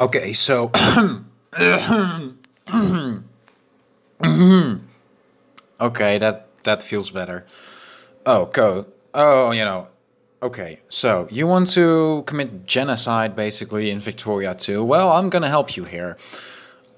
Okay, so. okay, that, that feels better. Oh, go. Oh, you know. Okay, so you want to commit genocide basically in Victoria too? Well, I'm gonna help you here.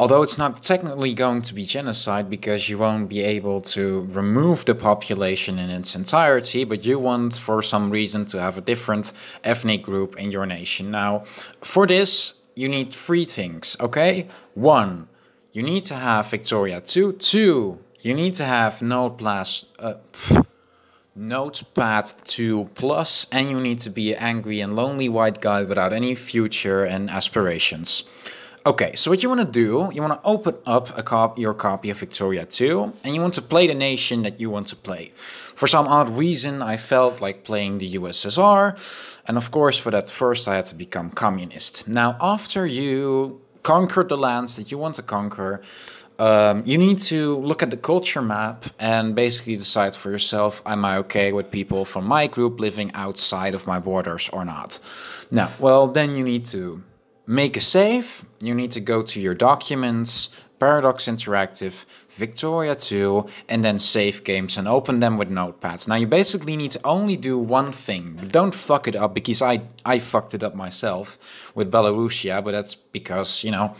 Although it's not technically going to be genocide because you won't be able to remove the population in its entirety, but you want for some reason to have a different ethnic group in your nation. Now, for this, you need three things, okay? One, you need to have Victoria 2. Two, you need to have Note Plus, uh, Notepad 2 Plus, and you need to be an angry and lonely white guy without any future and aspirations. Okay, so what you want to do, you want to open up a cop your copy of Victoria 2 and you want to play the nation that you want to play. For some odd reason, I felt like playing the USSR, and of course for that first I had to become communist. Now, after you conquer the lands that you want to conquer, um, you need to look at the culture map and basically decide for yourself am I okay with people from my group living outside of my borders or not? Now, well, then you need to make a save, you need to go to your documents, Paradox Interactive, Victoria 2, and then save games and open them with notepads. Now you basically need to only do one thing. Don't fuck it up because I, I fucked it up myself with Belarusia, but that's because, you know,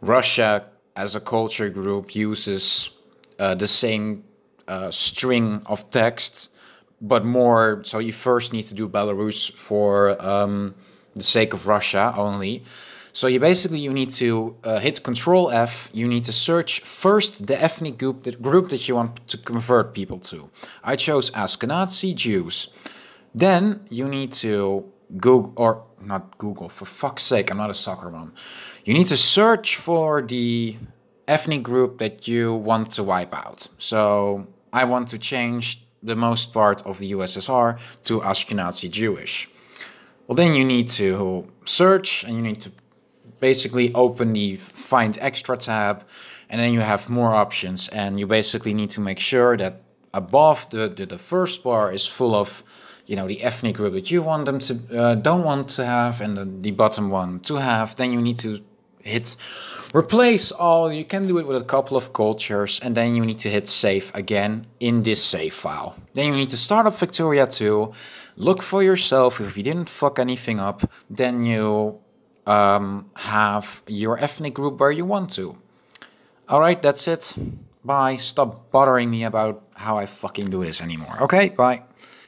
Russia as a culture group uses uh, the same uh, string of text, but more, so you first need to do Belarus for... Um, the sake of Russia only. So you basically you need to uh, hit Control F. You need to search first the ethnic group that group that you want to convert people to. I chose Ashkenazi Jews. Then you need to Google or not Google for fuck's sake. I'm not a soccer mom. You need to search for the ethnic group that you want to wipe out. So I want to change the most part of the USSR to Ashkenazi Jewish well then you need to search and you need to basically open the find extra tab and then you have more options and you basically need to make sure that above the, the, the first bar is full of you know the ethnic group that you want them to uh, don't want to have and the, the bottom one to have then you need to hit replace all. You can do it with a couple of cultures and then you need to hit save again in this save file. Then you need to start up Victoria 2, look for yourself. If you didn't fuck anything up, then you um, have your ethnic group where you want to. All right, that's it. Bye. Stop bothering me about how I fucking do this anymore. Okay, bye.